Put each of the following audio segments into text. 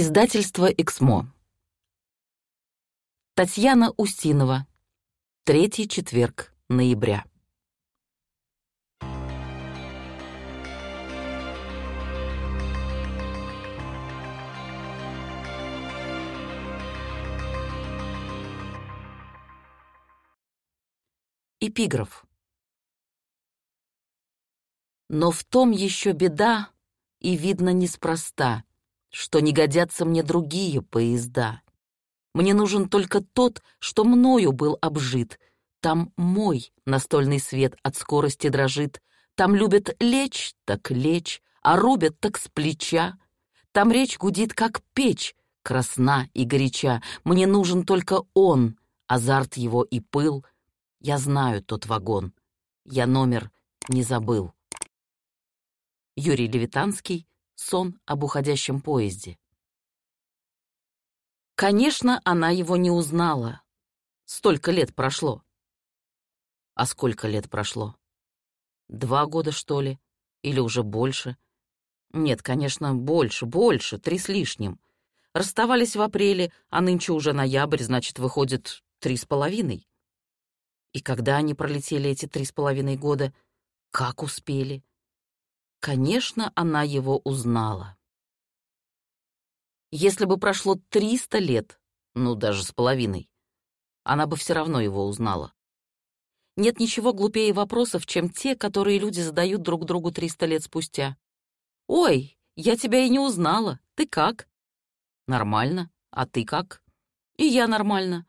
Издательство «Эксмо». Татьяна Устинова. Третий четверг ноября. Эпиграф. Но в том еще беда, и видно неспроста, что не годятся мне другие поезда. Мне нужен только тот, что мною был обжит. Там мой настольный свет от скорости дрожит. Там любят лечь, так лечь, а рубят, так с плеча. Там речь гудит, как печь, красна и горяча. Мне нужен только он, азарт его и пыл. Я знаю тот вагон. Я номер не забыл. Юрий Левитанский, сон об уходящем поезде. Конечно, она его не узнала. Столько лет прошло. А сколько лет прошло? Два года, что ли? Или уже больше? Нет, конечно, больше, больше, три с лишним. Расставались в апреле, а нынче уже ноябрь, значит, выходит три с половиной. И когда они пролетели эти три с половиной года? Как успели? Конечно, она его узнала. Если бы прошло 300 лет, ну даже с половиной, она бы все равно его узнала. Нет ничего глупее вопросов, чем те, которые люди задают друг другу 300 лет спустя. «Ой, я тебя и не узнала. Ты как?» «Нормально. А ты как?» «И я нормально.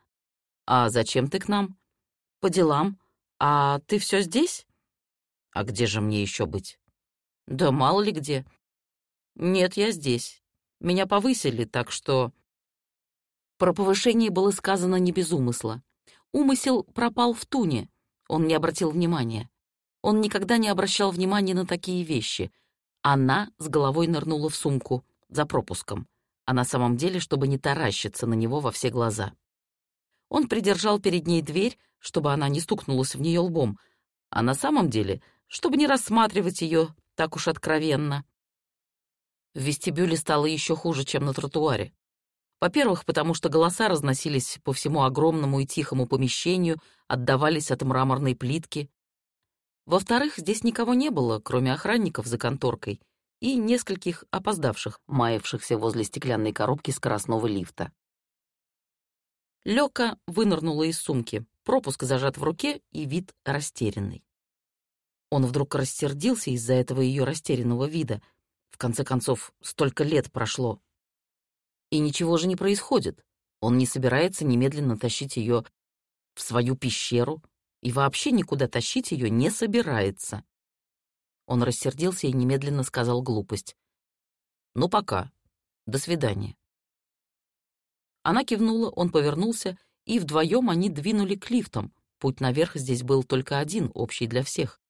А зачем ты к нам?» «По делам. А ты все здесь?» «А где же мне еще быть?» Да мало ли где. Нет, я здесь. Меня повысили, так что... Про повышение было сказано не без умысла. Умысел пропал в туне. Он не обратил внимания. Он никогда не обращал внимания на такие вещи. Она с головой нырнула в сумку за пропуском, а на самом деле, чтобы не таращиться на него во все глаза. Он придержал перед ней дверь, чтобы она не стукнулась в нее лбом, а на самом деле, чтобы не рассматривать ее так уж откровенно. В вестибюле стало еще хуже, чем на тротуаре. Во-первых, потому что голоса разносились по всему огромному и тихому помещению, отдавались от мраморной плитки. Во-вторых, здесь никого не было, кроме охранников за конторкой и нескольких опоздавших, маявшихся возле стеклянной коробки скоростного лифта. Лёка вынырнула из сумки, пропуск зажат в руке и вид растерянный. Он вдруг рассердился из-за этого ее растерянного вида. В конце концов, столько лет прошло. И ничего же не происходит. Он не собирается немедленно тащить ее в свою пещеру и вообще никуда тащить ее не собирается. Он рассердился и немедленно сказал глупость. «Ну пока. До свидания». Она кивнула, он повернулся, и вдвоем они двинули к лифтам. Путь наверх здесь был только один, общий для всех.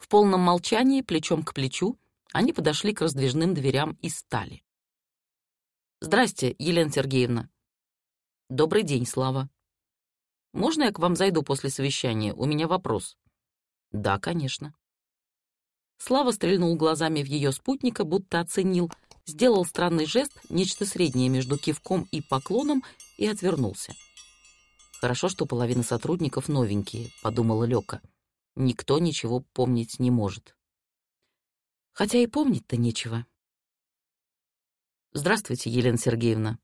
В полном молчании, плечом к плечу, они подошли к раздвижным дверям и стали. «Здрасте, Елена Сергеевна». «Добрый день, Слава». «Можно я к вам зайду после совещания? У меня вопрос». «Да, конечно». Слава стрельнул глазами в ее спутника, будто оценил, сделал странный жест, нечто среднее между кивком и поклоном, и отвернулся. «Хорошо, что половина сотрудников новенькие», — подумала Лёка. «Лёка» никто ничего помнить не может. Хотя и помнить-то нечего. «Здравствуйте, Елена Сергеевна».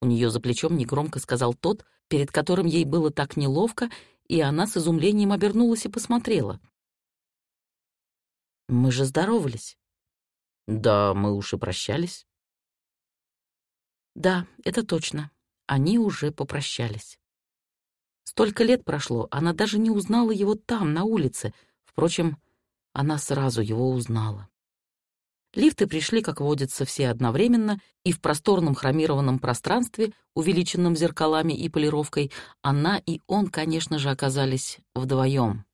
У нее за плечом негромко сказал тот, перед которым ей было так неловко, и она с изумлением обернулась и посмотрела. «Мы же здоровались». «Да, мы уж и прощались». «Да, это точно. Они уже попрощались». Столько лет прошло, она даже не узнала его там, на улице. Впрочем, она сразу его узнала. Лифты пришли, как водится, все одновременно, и в просторном хромированном пространстве, увеличенном зеркалами и полировкой, она и он, конечно же, оказались вдвоем.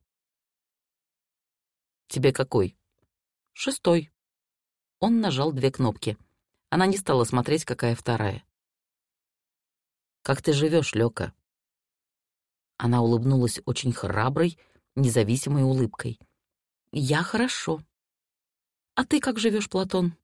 «Тебе какой?» «Шестой». Он нажал две кнопки. Она не стала смотреть, какая вторая. «Как ты живешь, Лёка?» Она улыбнулась очень храброй, независимой улыбкой. «Я хорошо. А ты как живешь, Платон?»